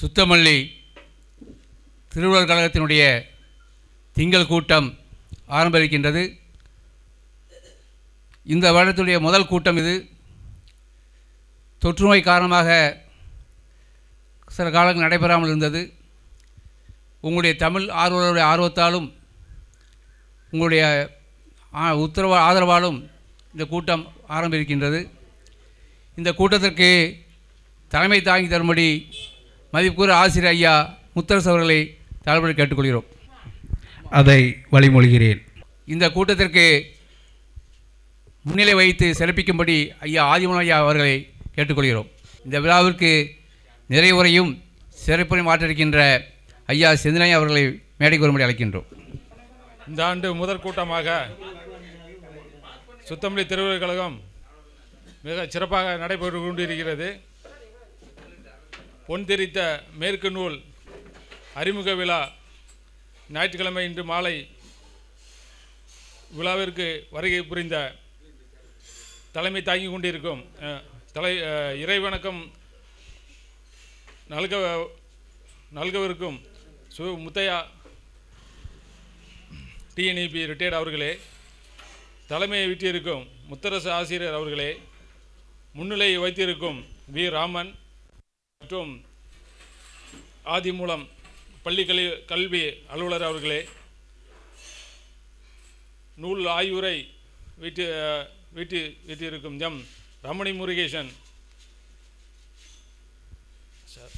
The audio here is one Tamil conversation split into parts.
சுத்தமல்லி திருவள்ளுவர் கழகத்தினுடைய திங்கள் கூட்டம் ஆரம்பிக்கின்றது இந்த வருடத்துடைய முதல் கூட்டம் இது தொற்றுநோய் காரணமாக சில காலங்கள் நடைபெறாமல் இருந்தது உங்களுடைய தமிழ் ஆர்வலருடைய ஆர்வத்தாலும் உங்களுடைய உத்தரவு ஆதரவாலும் இந்த கூட்டம் ஆரம்பிக்கின்றது இந்த கூட்டத்திற்கு தலைமை தாங்கி தரும்படி மதிப்புக்குரிய ஆசிரியர் ஐயா முத்தரசு அவர்களை தாழ்வு கேட்டுக்கொள்கிறோம் அதை வழிமொழிகிறேன் இந்த கூட்டத்திற்கு முன்னிலை வைத்து சிறப்பிக்கும்படி ஐயா ஆதிமன ஐயா அவர்களை கேட்டுக்கொள்கிறோம் இந்த விழாவிற்கு நிறைவுரையும் சிறப்புரை மாற்றிருக்கின்ற ஐயா செந்தனையா அவர்களை மேடைக்கு வரும்படி அழைக்கின்றோம் இந்த ஆண்டு முதற் கூட்டமாக சுத்தமல்லி திருவிழா கழகம் மிக சிறப்பாக நடைபெற்று கொண்டிருக்கிறது பொன்தெரித்த மேற்கு நூல் அறிமுக விழா ஞாயிற்றுக்கிழமை இன்று மாலை விழாவிற்கு வருகை புரிந்த தலைமை தாங்கி கொண்டிருக்கும் தலை இறைவணக்கம் நல்க நல்கவிருக்கும் சு முத்தையா டிஎன்இபி ரிட்டையர்ட் அவர்களே தலைமையை விட்டிருக்கும் முத்தரசு ஆசிரியர் அவர்களே முன்னிலை வைத்திருக்கும் வி ராமன் மற்றும் ஆதிமூலம் பள்ளி கல்வி கல்வி அலுவலர் அவர்களே நூல் ஆய்வுரை வீட்டு வீட்டு வீட்டிருக்கும் எம் ரமணி முருகேசன் சார்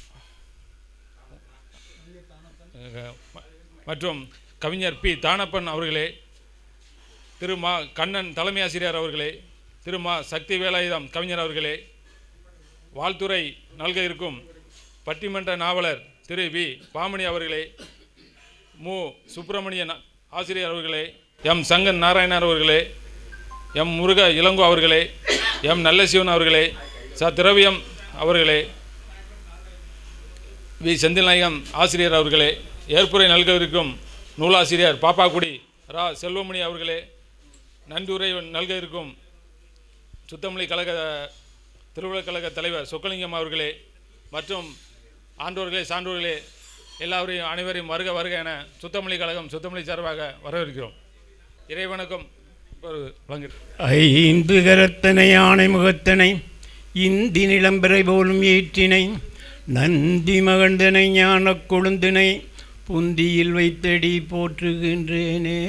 மற்றும் கவிஞர் பி தானப்பன் அவர்களே திரு மா கண்ணன் தலைமை ஆசிரியர் அவர்களே திரு மா சக்தி வேலாயுதம் கவிஞர் அவர்களே வாழ்த்துறை நல்க இருக்கும் பட்டிமன்ற நாவலர் திரு வி பாமணி அவர்களே மு சுப்பிரமணியன் ஆசிரியர் அவர்களே எம் சங்கன் நாராயணன் அவர்களே எம் முருக இளங்கோ அவர்களே எம் நல்லசிவன் அவர்களே ச திரவியம் அவர்களே வி செந்தில்நாயகம் ஆசிரியர் அவர்களே ஏற்புரை இருக்கும் நூலாசிரியர் பாப்பாக்குடி ரா செல்வமணி அவர்களே உரை நல்க இருக்கும் சுத்தமல்லி கழக திருவிழா கழக தலைவர் சொக்கலிங்கம் அவர்களே மற்றும் ஆண்டோர்களே சான்றோர்களே எல்லாரையும் அனைவரையும் வருக வருக என சுத்தமொழி கழகம் சுத்தமொழி சார்பாக வரவேற்கிறோம் இறைவணக்கம் ஐந்து கரத்தனை ஆணை முகத்தனை இந்தி நிலம்பெறை போலும் ஏற்றினை நந்தி மகந்தனை ஞான கொழுந்தினை புந்தியில் வைத்தடி போற்றுகின்றேனே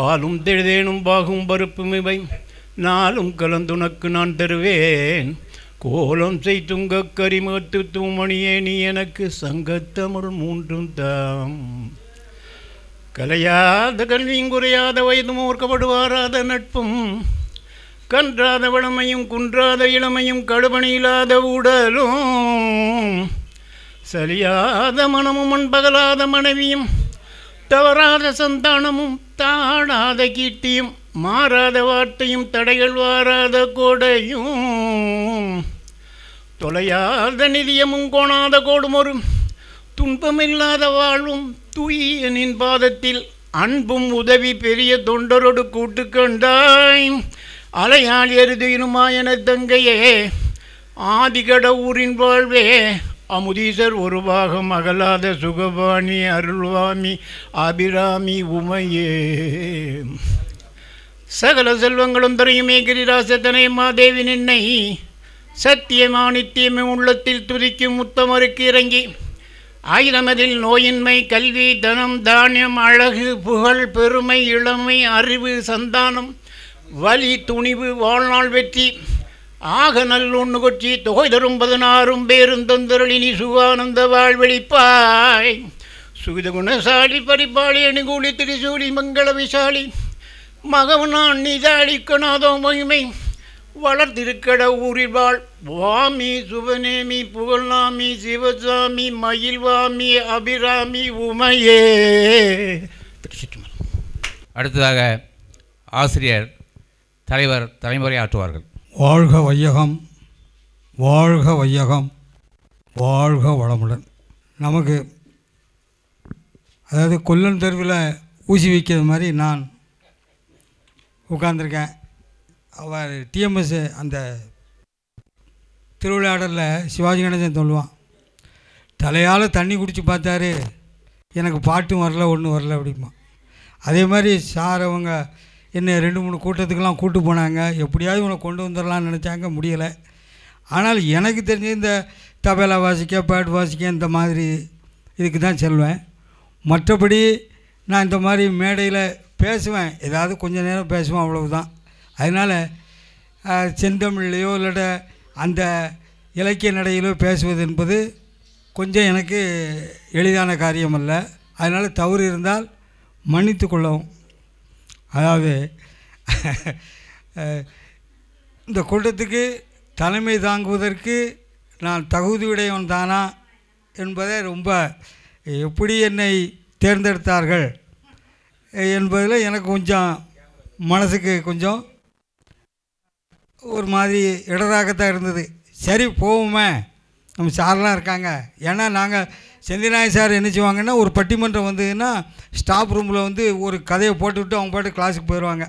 பாலும் தெழுதேனும் பாகும் பருப்பு இவை நாளும் கலந்துனக்கு நான் தருவேன் கோலம் செய் துங்க கரிமத்து தூமணியே நீ எனக்கு சங்கத்தமிழ் மூன்றும் தாம் கலையாத கல்வியும் குறையாத வயதும் ஓர்க்கப்படுவாராத நட்பும் கன்றாத வளமையும் குன்றாத இளமையும் கடுபணியில்லாத உடலும் சரியாத மனமும் மண்பகலாத மனைவியும் தவறாத சந்தானமும் தாடாத கீர்த்தியும் மாறாத வார்த்தையும் தடைகள் வாராத கோடையும் தொலையாத நிதியமும் கோணாத கோடும் ஒரு துன்பமில்லாத வாழ்வும் தூயனின் பாதத்தில் அன்பும் உதவி பெரிய தொண்டரோடு கூட்டு கண்டாய் அலையாள் எருதினுமாயன தங்கையே ஆதிகட ஊரின் வாழ்வே அமுதீசர் ஒரு பாகம் அகலாத சுகபாணி அருள்வாமி அபிராமி உமையே சகல செல்வங்களும் துறையுமே கிரிராசத்தனை மாதேவி நின்னை சத்தியமா நித்தியமே உள்ளத்தில் துதிக்கும் முத்தமருக்கு இறங்கி ஆயுதமதில் நோயின்மை கல்வி தனம் தானியம் அழகு புகழ் பெருமை இளமை அறிவு சந்தானம் வலி துணிவு வாழ்நாள் வெற்றி ஆக நல்லொன்னு கொச்சி தொகை தரும் பதினாறும் பேரும் தொந்தரளினி சுகானந்த வாழ்வெளிப்பாய் சுகித குணசாலி பரிபாலி அணுகூலி திரிசூலி மங்கள விசாலி மகவனான் நிதாடிக்கனாதோ மகிமை வளர்த்திருக்கட ஊரில் வாழ் வாமி சுபநேமி புகழ்நாமி சிவசாமி மயில்வாமி அபிராமி உமையே அடுத்ததாக ஆசிரியர் தலைவர் தலைமுறை ஆற்றுவார்கள் வாழ்க வையகம் வாழ்க வையகம் வாழ்க வளமுடன் நமக்கு அதாவது கொல்லன் தெருவில் ஊசி வைக்கிற மாதிரி நான் உட்காந்துருக்கேன் அவர் டிஎம்எஸ் அந்த திருவிளையாடலில் சிவாஜி கணேசன் சொல்லுவான் தலையால் தண்ணி குடித்து பார்த்தாரு எனக்கு பாட்டும் வரல ஒன்றும் வரல அப்படிமா அதே மாதிரி சார் அவங்க என்ன ரெண்டு மூணு கூட்டத்துக்கெலாம் கூட்டு போனாங்க எப்படியாவது உனக்கு கொண்டு வந்துடலாம்னு நினச்சாங்க முடியலை ஆனால் எனக்கு தெரிஞ்ச இந்த தபேலா வாசிக்க பாட்டு வாசிக்க இந்த மாதிரி இதுக்கு தான் செல்வேன் மற்றபடி நான் இந்த மாதிரி மேடையில் பேசுவேன் ஏதாவது கொஞ்சம் நேரம் பேசுவேன் அவ்வளவு தான் அதனால் செந்தமிழ்லையோ இல்லாட்ட அந்த இலக்கிய நடையிலோ பேசுவது என்பது கொஞ்சம் எனக்கு எளிதான காரியம் அல்ல அதனால் தவறு இருந்தால் மன்னித்து கொள்ளவும் அதாவது இந்த கூட்டத்துக்கு தலைமை தாங்குவதற்கு நான் தகுதியுடையவன் தானா என்பதை ரொம்ப எப்படி என்னை தேர்ந்தெடுத்தார்கள் என்பதில் எனக்கு கொஞ்சம் மனதுக்கு கொஞ்சம் ஒரு மாதிரி இடராகத்தான் இருந்தது சரி போவோமே நம்ம சார்லாம் இருக்காங்க ஏன்னா நாங்கள் செந்திநாயக சார் என்ன செய்வாங்கன்னா ஒரு பட்டிமன்றம் வந்ததுன்னா ஸ்டாஃப் ரூமில் வந்து ஒரு கதையை போட்டுவிட்டு அவங்க பாட்டு கிளாஸுக்கு போயிடுவாங்க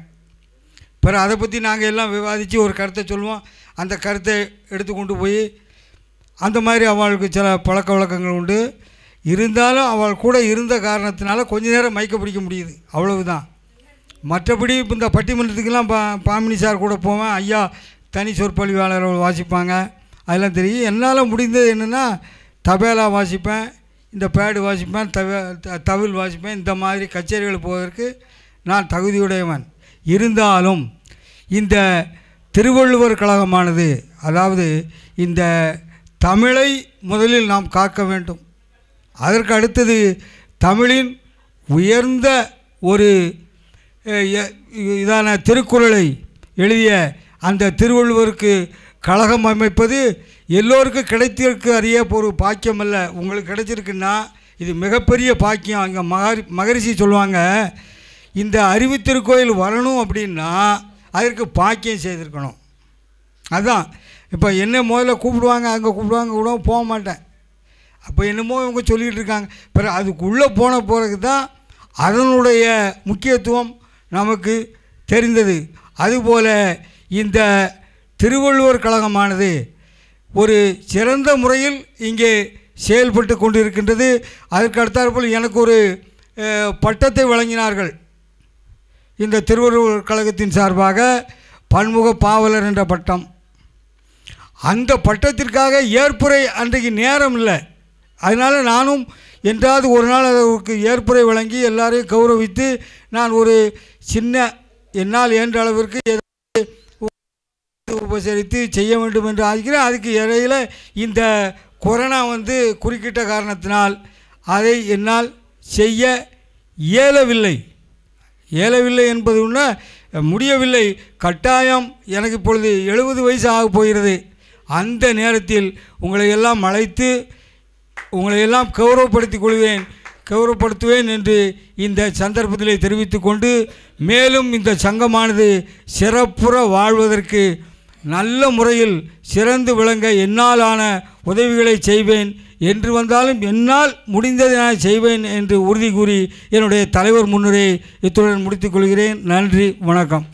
பிறகு அதை பற்றி நாங்கள் எல்லாம் விவாதித்து ஒரு கருத்தை சொல்லுவோம் அந்த கருத்தை எடுத்து கொண்டு போய் அந்த மாதிரி அவளுக்கு சில பழக்க வழக்கங்கள் உண்டு இருந்தாலும் அவள் கூட இருந்த காரணத்தினால கொஞ்ச நேரம் மயக்க பிடிக்க முடியுது அவ்வளவு தான் மற்றபடி இப்போ இந்த பட்டிமன்றத்துக்கெல்லாம் பா பாமினி சார் கூட போவேன் ஐயா தனி சொற்பொழிவாளர் வாசிப்பாங்க அதெல்லாம் தெரியும் என்னால் முடிந்தது என்னென்னா தபேலா வாசிப்பேன் இந்த பேடு வாசிப்பேன் தவ தவில் வாசிப்பேன் இந்த மாதிரி கச்சேரிகள் போவதற்கு நான் தகுதியுடையவன் இருந்தாலும் இந்த திருவள்ளுவர் கழகமானது அதாவது இந்த தமிழை முதலில் நாம் காக்க வேண்டும் அதற்கு அடுத்தது தமிழின் உயர்ந்த ஒரு இதான திருக்குறளை எழுதிய அந்த திருவள்ளுவருக்கு கழகம் அமைப்பது எல்லோருக்கும் கிடைத்திருக்கு அறிய ஒரு பாக்கியம் அல்ல உங்களுக்கு கிடைச்சிருக்குன்னா இது மிகப்பெரிய பாக்கியம் அங்கே மகரி மகரிஷி சொல்லுவாங்க இந்த அறிவு திருக்கோயில் வரணும் அப்படின்னா அதற்கு பாக்கியம் செய்திருக்கணும் அதுதான் இப்போ என்ன முதல்ல கூப்பிடுவாங்க அங்கே கூப்பிடுவாங்க கூட போக மாட்டேன் அப்போ என்னமோ இவங்க சொல்லிகிட்டு இருக்காங்க பிறகு அதுக்குள்ளே போன பிறகு தான் அதனுடைய முக்கியத்துவம் நமக்கு தெரிந்தது அதுபோல் இந்த திருவள்ளுவர் கழகமானது ஒரு சிறந்த முறையில் இங்கே செயல்பட்டு கொண்டிருக்கின்றது அதற்கு போல் எனக்கு ஒரு பட்டத்தை வழங்கினார்கள் இந்த திருவள்ளுவர் கழகத்தின் சார்பாக பன்முக பாவலர் என்ற பட்டம் அந்த பட்டத்திற்காக ஏற்புரை அன்றைக்கு நேரம் இல்லை அதனால் நானும் என்றாவது ஒரு நாள் அதற்கு ஏற்புரை வழங்கி எல்லாரையும் கௌரவித்து நான் ஒரு சின்ன என்னால் என்ற அளவிற்கு உபசரித்து செய்ய வேண்டும் என்று ஆதிக்கிறேன் அதுக்கு இடையில் இந்த கொரோனா வந்து குறுக்கிட்ட காரணத்தினால் அதை என்னால் செய்ய இயலவில்லை இயலவில்லை என்பது முடியவில்லை கட்டாயம் எனக்கு இப்பொழுது எழுபது வயசு ஆகப் போகிறது அந்த நேரத்தில் உங்களை எல்லாம் அழைத்து உங்களையெல்லாம் கௌரவப்படுத்திக் கொள்வேன் கௌரவப்படுத்துவேன் என்று இந்த சந்தர்ப்பத்திலே தெரிவித்து கொண்டு மேலும் இந்த சங்கமானது சிறப்புற வாழ்வதற்கு நல்ல முறையில் சிறந்து விளங்க என்னாலான உதவிகளை செய்வேன் என்று வந்தாலும் என்னால் முடிந்ததை நான் செய்வேன் என்று உறுதி கூறி என்னுடைய தலைவர் முன்னரே இத்துடன் முடித்துக்கொள்கிறேன் நன்றி வணக்கம்